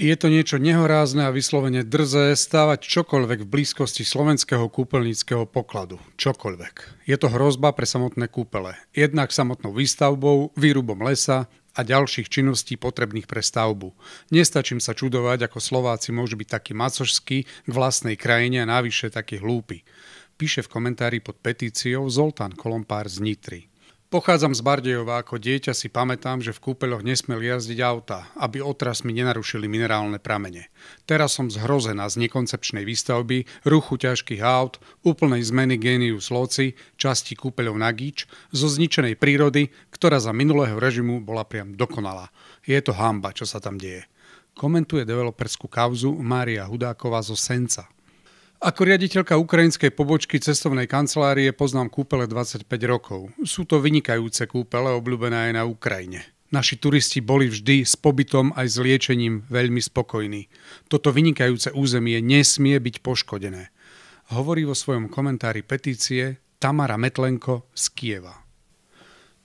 Je to niečo nehorázne a vyslovene drzé stávať čokoľvek v blízkosti slovenského kúpeľníckého pokladu. Čokoľvek. Je to hrozba pre samotné kúpele. Jednak samotnou výstavbou, výrubom lesa a ďalších činností potrebných pre stavbu. Nestačím sa čudovať, ako Slováci môžu byť takí macožskí k vlastnej krajine a navyše takí hlúpi. Píše v komentári pod petíciou Zoltán Kolompár z Nitry. Pochádzam z Bardejova, ako dieťa si pamätám, že v kúpeľoch nesmel jazdiť auta, aby mi nenarušili minerálne pramene. Teraz som zhrozená z nekoncepčnej výstavby, ruchu ťažkých aut, úplnej zmeny génius loci, časti kúpeľov na gíč, zo zničenej prírody, ktorá za minulého režimu bola priam dokonalá. Je to hamba, čo sa tam deje. Komentuje developerskú kauzu Mária Hudáková zo Senca. Ako riaditeľka ukrajinskej pobočky cestovnej kancelárie poznám kúpele 25 rokov. Sú to vynikajúce kúpele, obľúbené aj na Ukrajine. Naši turisti boli vždy s pobytom aj s liečením veľmi spokojní. Toto vynikajúce územie nesmie byť poškodené. Hovorí vo svojom komentári petície Tamara Metlenko z Kieva.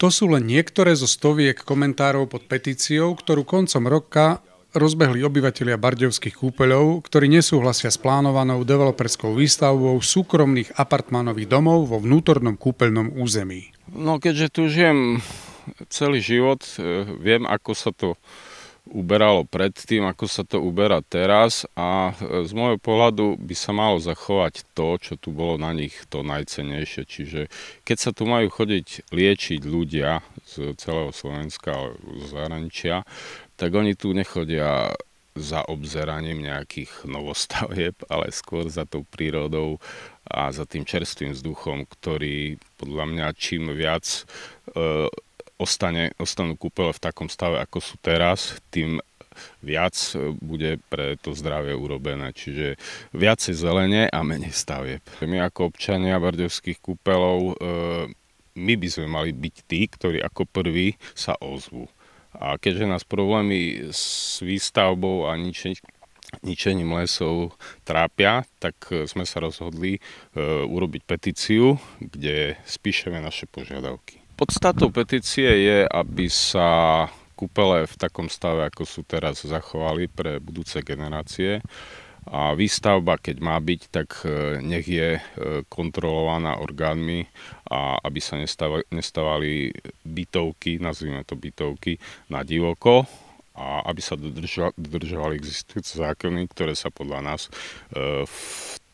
To sú len niektoré zo stoviek komentárov pod petíciou, ktorú koncom roka rozbehli obyvatelia bardejovských kúpeľov, ktorí nesúhlasia s plánovanou developerskou výstavbou súkromných apartmánových domov vo vnútornom kúpeľnom území. No keďže tu žijem celý život, eh, viem, ako sa to uberalo predtým, ako sa to uberá teraz a eh, z môjho pohľadu by sa malo zachovať to, čo tu bolo na nich to najcenejšie. Čiže keď sa tu majú chodiť liečiť ľudia z celého Slovenska alebo z zahraničia, tak oni tu nechodia za obzeraním nejakých novostavieb, ale skôr za tou prírodou a za tým čerstvým vzduchom, ktorý podľa mňa čím viac e, ostane, ostanú kúpele v takom stave, ako sú teraz, tým viac e, bude pre to zdravie urobené. Čiže viacej zelenie a menej stavieb. My ako občania bardevských kúpelov, e, my by sme mali byť tí, ktorí ako prví sa ozvú. A keďže nás problémy s výstavbou a ničením ničením lesov trápia, tak e, sme sa rozhodli e, urobiť petíciu, kde spíšeme naše požiadavky. Podstatou petície je, aby sa kúpele v takom stave, ako sú teraz, zachovali pre budúce generácie. A výstavba, keď má byť, tak e, nech je e, kontrolovaná orgánmi a aby sa nestávali bytovky, nazvime to bytovky, na divoko a aby sa dodržovali existujúce zákony, ktoré sa podľa nás e, v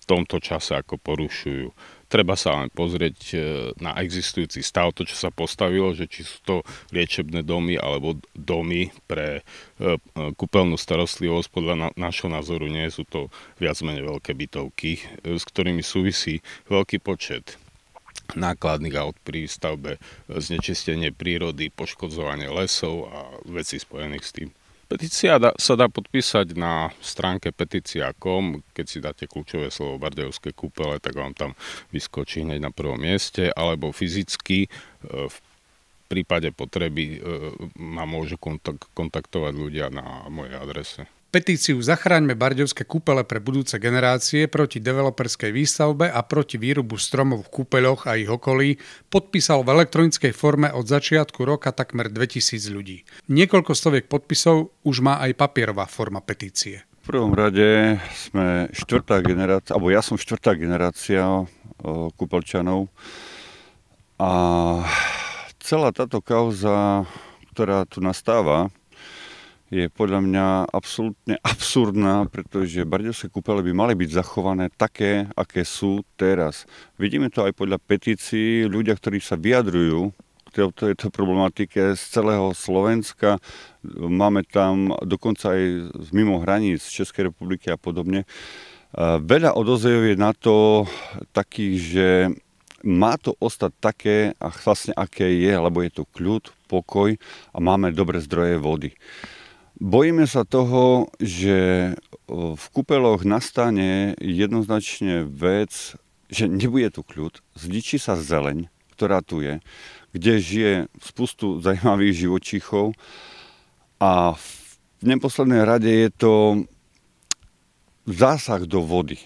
tomto čase ako porušujú. Treba sa len pozrieť e, na existujúci stav, to čo sa postavilo, že či sú to liečebné domy alebo domy pre e, e, kúpeľnú starostlivosť. Podľa našho názoru nie sú to viac menej veľké bytovky, s ktorými súvisí veľký počet nákladných aut pri stavbe, znečistenie prírody, poškodzovanie lesov a veci spojených s tým. Petícia da, sa dá podpísať na stránke petícia.com, keď si dáte kľúčové slovo Bardejovské kúpele, tak vám tam vyskočí hneď na prvom mieste, alebo fyzicky e, v prípade potreby e, ma môžu kontaktovať ľudia na mojej adrese. Petíciu Zachráňme barďovské kúpele pre budúce generácie proti developerskej výstavbe a proti výrubu stromov v kúpeľoch a ich okolí podpísal v elektronickej forme od začiatku roka takmer 2000 ľudí. Niekoľko stoviek podpisov už má aj papierová forma petície. V prvom rade sme štvrtá generácia, alebo ja som štvrtá generácia kúpeľčanov a celá táto kauza, ktorá tu nastáva, je podľa mňa absolútne absurdná, pretože bardevské kúpele by mali byť zachované také, aké sú teraz. Vidíme to aj podľa petícií, ľudia, ktorí sa vyjadrujú k tejto problematike z celého Slovenska. Máme tam dokonca aj z mimo hraníc Českej republiky a podobne. Veľa odozejov je na to takých, že má to ostať také, a vlastne aké je, lebo je to kľud, pokoj a máme dobré zdroje vody. Bojíme sa toho, že v kúpeloch nastane jednoznačne vec, že nebude tu kľud, zničí sa zeleň, ktorá tu je, kde žije spustu zajímavých živočíchov a v neposlednej rade je to zásah do vody.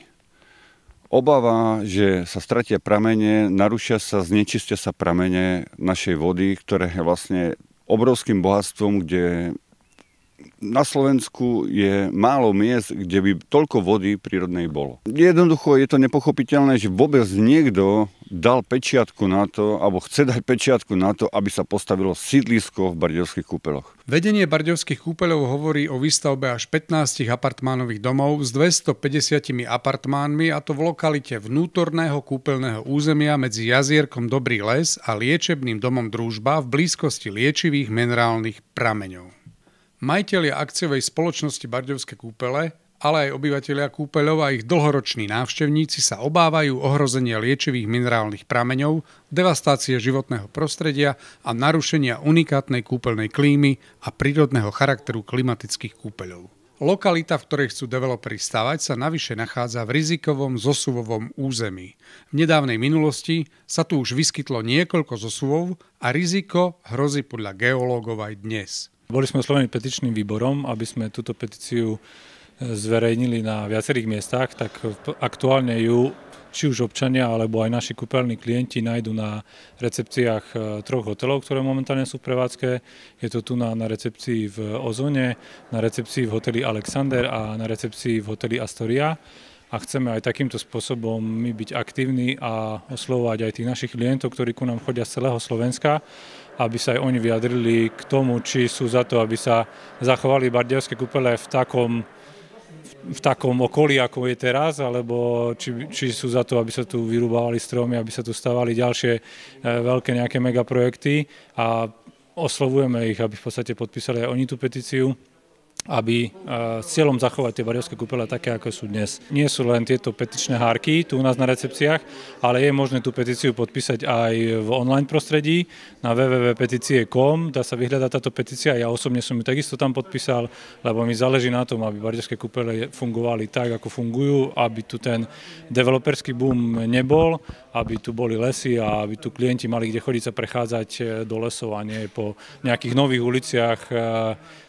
Obava, že sa stratia pramene, narušia sa, znečistia sa pramene našej vody, ktoré je vlastne obrovským bohatstvom, kde na Slovensku je málo miest, kde by toľko vody prírodnej bolo. Jednoducho je to nepochopiteľné, že vôbec niekto dal pečiatku na to, alebo chce dať pečiatku na to, aby sa postavilo sídlisko v Bardiovských kúpeloch. Vedenie Bardiovských kúpeľov hovorí o výstavbe až 15 apartmánových domov s 250 apartmánmi a to v lokalite vnútorného kúpeľného územia medzi jazierkom Dobrý les a liečebným domom Družba v blízkosti liečivých minerálnych prameňov. Majiteľia akciovej spoločnosti Bardovské kúpele, ale aj obyvateľia kúpeľov a ich dlhoroční návštevníci sa obávajú ohrozenia liečivých minerálnych prameňov, devastácie životného prostredia a narušenia unikátnej kúpeľnej klímy a prírodného charakteru klimatických kúpeľov. Lokalita, v ktorej chcú developeri stavať, sa navyše nachádza v rizikovom zosuvovom území. V nedávnej minulosti sa tu už vyskytlo niekoľko zosuvov a riziko hrozí podľa geológov aj dnes. Boli sme oslovení petičným výborom, aby sme túto petíciu e, zverejnili na viacerých miestach, tak aktuálne ju či už občania, alebo aj naši kúpeľní klienti nájdú na recepciách e, troch hotelov, ktoré momentálne sú v prevádzke. Je to tu na, na recepcii v Ozone, na recepcii v hoteli Alexander a na recepcii v hoteli Astoria a chceme aj takýmto spôsobom my byť aktívni a oslovať aj tých našich klientov, ktorí ku nám chodia z celého Slovenska aby sa aj oni vyjadrili k tomu, či sú za to, aby sa zachovali bardievské kúpele v takom, v takom okolí, ako je teraz, alebo či, či sú za to, aby sa tu vyrúbávali stromy, aby sa tu stavali ďalšie e, veľké nejaké megaprojekty a oslovujeme ich, aby v podstate podpísali aj oni tú petíciu aby e, s cieľom zachovať tie barevské kúpele také, ako sú dnes. Nie sú len tieto petičné hárky tu u nás na recepciách, ale je možné tú petíciu podpísať aj v online prostredí na www.peticie.com, dá sa vyhľadať táto petícia, ja osobne som ju takisto tam podpísal, lebo mi záleží na tom, aby barevské kúpele fungovali tak, ako fungujú, aby tu ten developerský boom nebol, aby tu boli lesy a aby tu klienti mali kde chodiť sa prechádzať e, do lesov a nie po nejakých nových uliciach e,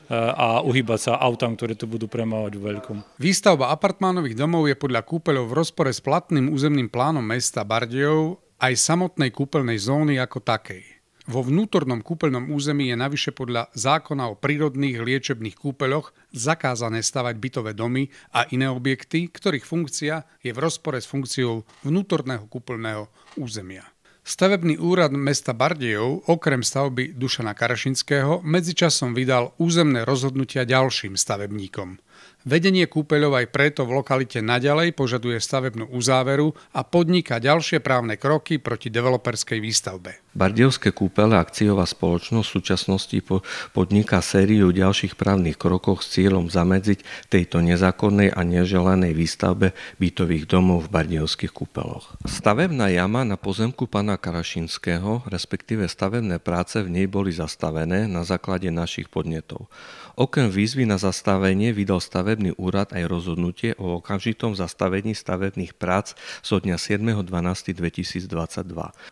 Eh, a uhýbať sa autám, ktoré tu budú premávať v veľkom. Výstavba apartmánových domov je podľa kúpeľov v rozpore s platným územným plánom mesta Bardejov aj samotnej kúpeľnej zóny ako takej. Vo vnútornom kúpeľnom území je navyše podľa zákona o prírodných liečebných kúpeľoch zakázané stavať bytové domy a iné objekty, ktorých funkcia je v rozpore s funkciou vnútorného kúpeľného územia. Stavebný úrad mesta Bardejov okrem stavby Dušana Karašinského medzičasom vydal územné rozhodnutia ďalším stavebníkom. Vedenie kúpeľov aj preto v lokalite naďalej požaduje stavebnú uzáveru a podniká ďalšie právne kroky proti developerskej výstavbe. Bardiovské kúpele akciová spoločnosť v súčasnosti podniká sériu ďalších právnych krokov s cieľom zamedziť tejto nezákonnej a neželanej výstavbe bytových domov v Bardiovských kúpeloch. Stavebná jama na pozemku pana Karašinského, respektíve stavebné práce v nej boli zastavené na základe našich podnetov. Okrem výzvy na zastavenie vydal stave stavebný úrad aj rozhodnutie o okamžitom zastavení stavebných prác zo dňa 7.12.2022,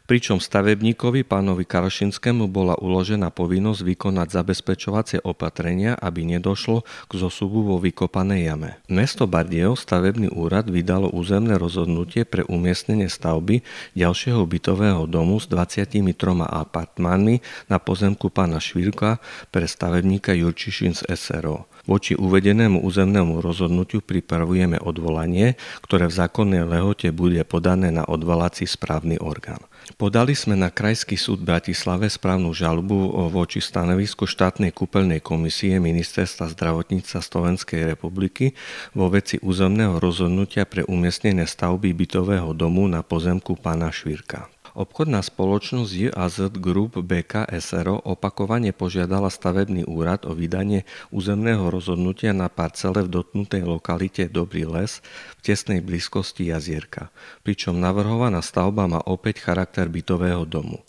pričom stavebníkovi pánovi Karšinskému bola uložená povinnosť vykonať zabezpečovacie opatrenia, aby nedošlo k zosubu vo vykopanej jame. Mesto Bardiev stavebný úrad vydalo územné rozhodnutie pre umiestnenie stavby ďalšieho bytového domu s 23 apartmánmi na pozemku pána švírka pre stavebníka Jurčišin z SRO. Voči uvedenému územnému rozhodnutiu pripravujeme odvolanie, ktoré v zákonnej lehote bude podané na odvolací správny orgán. Podali sme na Krajský súd Bratislave správnu žalbu voči stanovisku štátnej kúpeľnej komisie Ministerstva zdravotníca Slovenskej republiky vo veci územného rozhodnutia pre umiestnenie stavby bytového domu na pozemku pána Švírka. Obchodná spoločnosť JAZ Group BK SRO opakovane požiadala stavebný úrad o vydanie územného rozhodnutia na parcele v dotknutej lokalite Dobrý les v tesnej blízkosti jazierka, pričom navrhovaná stavba má opäť charakter bytového domu.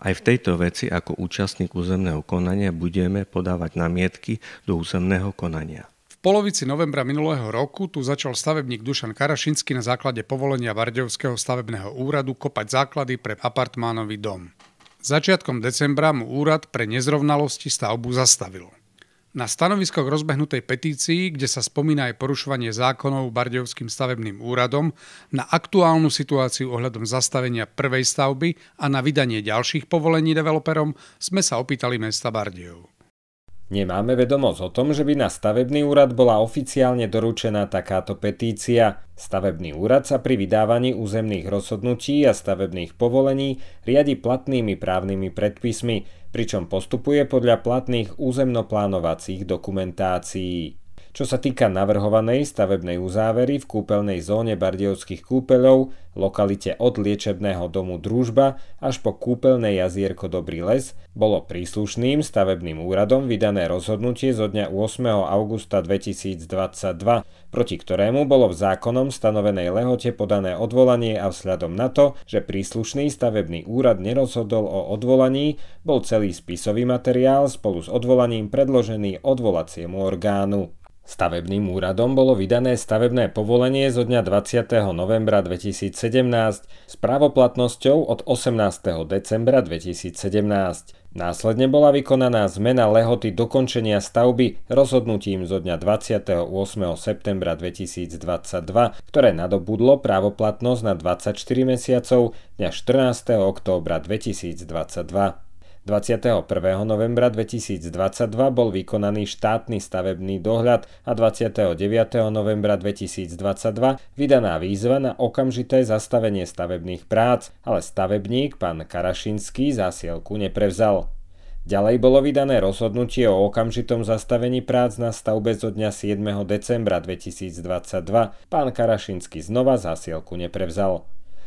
Aj v tejto veci ako účastník územného konania budeme podávať namietky do územného konania polovici novembra minulého roku tu začal stavebník Dušan Karašinsky na základe povolenia Vardejovského stavebného úradu kopať základy pre apartmánový dom. Začiatkom decembra mu úrad pre nezrovnalosti stavbu zastavil. Na stanovisko k rozbehnutej petícii, kde sa spomína aj porušovanie zákonov Bardejovským stavebným úradom, na aktuálnu situáciu ohľadom zastavenia prvej stavby a na vydanie ďalších povolení developerom, sme sa opýtali mesta Bardejov. Nemáme vedomosť o tom, že by na stavebný úrad bola oficiálne doručená takáto petícia. Stavebný úrad sa pri vydávaní územných rozhodnutí a stavebných povolení riadi platnými právnymi predpismi, pričom postupuje podľa platných územnoplánovacích dokumentácií. Čo sa týka navrhovanej stavebnej uzávery v kúpeľnej zóne Bardejovských kúpeľov, lokalite od liečebného domu Družba až po kúpeľné jazierko Dobrý les, bolo príslušným stavebným úradom vydané rozhodnutie zo dňa 8. augusta 2022, proti ktorému bolo v zákonom stanovenej lehote podané odvolanie a vzhľadom na to, že príslušný stavebný úrad nerozhodol o odvolaní, bol celý spisový materiál spolu s odvolaním predložený odvolaciemu orgánu. Stavebným úradom bolo vydané stavebné povolenie zo dňa 20. novembra 2017 s právoplatnosťou od 18. decembra 2017. Následne bola vykonaná zmena lehoty dokončenia stavby rozhodnutím zo dňa 28. septembra 2022, ktoré nadobudlo právoplatnosť na 24 mesiacov dňa 14. októbra 2022. 21. novembra 2022 bol vykonaný štátny stavebný dohľad a 29. novembra 2022 vydaná výzva na okamžité zastavenie stavebných prác, ale stavebník pán Karašinský zásielku neprevzal. Ďalej bolo vydané rozhodnutie o okamžitom zastavení prác na stavbe zo dňa 7. decembra 2022. Pán Karašinský znova zásielku neprevzal.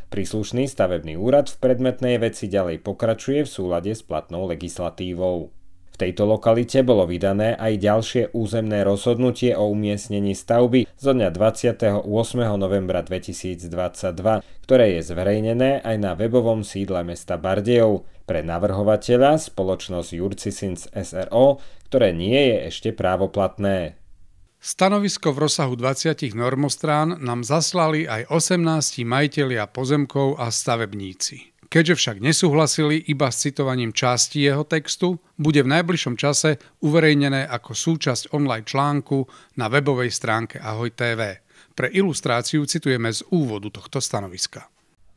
Príslušný stavebný úrad v predmetnej veci ďalej pokračuje v súlade s platnou legislatívou. V tejto lokalite bolo vydané aj ďalšie územné rozhodnutie o umiestnení stavby zo dňa 28. novembra 2022, ktoré je zverejnené aj na webovom sídle mesta Bardejov pre navrhovateľa spoločnosť Jurcisins SRO, ktoré nie je ešte právoplatné. Stanovisko v rozsahu 20 normostrán nám zaslali aj 18 majitelia pozemkov a stavebníci. Keďže však nesúhlasili iba s citovaním časti jeho textu, bude v najbližšom čase uverejnené ako súčasť online článku na webovej stránke Ahoj TV. Pre ilustráciu citujeme z úvodu tohto stanoviska.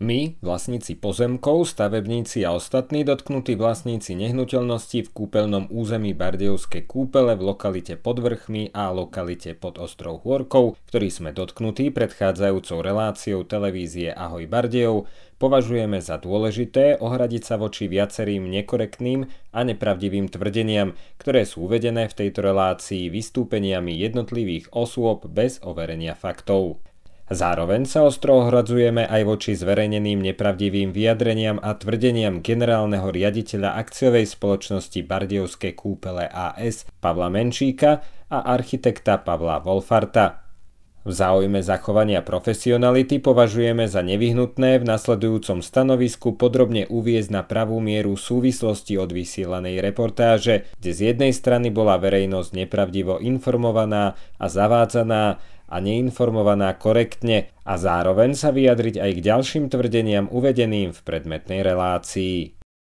My, vlastníci pozemkov, stavebníci a ostatní dotknutí vlastníci nehnuteľnosti v kúpeľnom území Bardejovské kúpele v lokalite pod vrchmi a lokalite pod ostrov Hôrkov, ktorý sme dotknutí predchádzajúcou reláciou televízie Ahoj Bardejov, považujeme za dôležité ohradiť sa voči viacerým nekorektným a nepravdivým tvrdeniam, ktoré sú uvedené v tejto relácii vystúpeniami jednotlivých osôb bez overenia faktov. Zároveň sa ostro ohradzujeme aj voči zverejneným nepravdivým vyjadreniam a tvrdeniam generálneho riaditeľa akciovej spoločnosti Bardejovské kúpele AS Pavla Menšíka a architekta Pavla Wolfarta. V záujme zachovania profesionality považujeme za nevyhnutné v nasledujúcom stanovisku podrobne uviezť na pravú mieru súvislosti od vysielanej reportáže, kde z jednej strany bola verejnosť nepravdivo informovaná a zavádzaná a neinformovaná korektne a zároveň sa vyjadriť aj k ďalším tvrdeniam uvedeným v predmetnej relácii.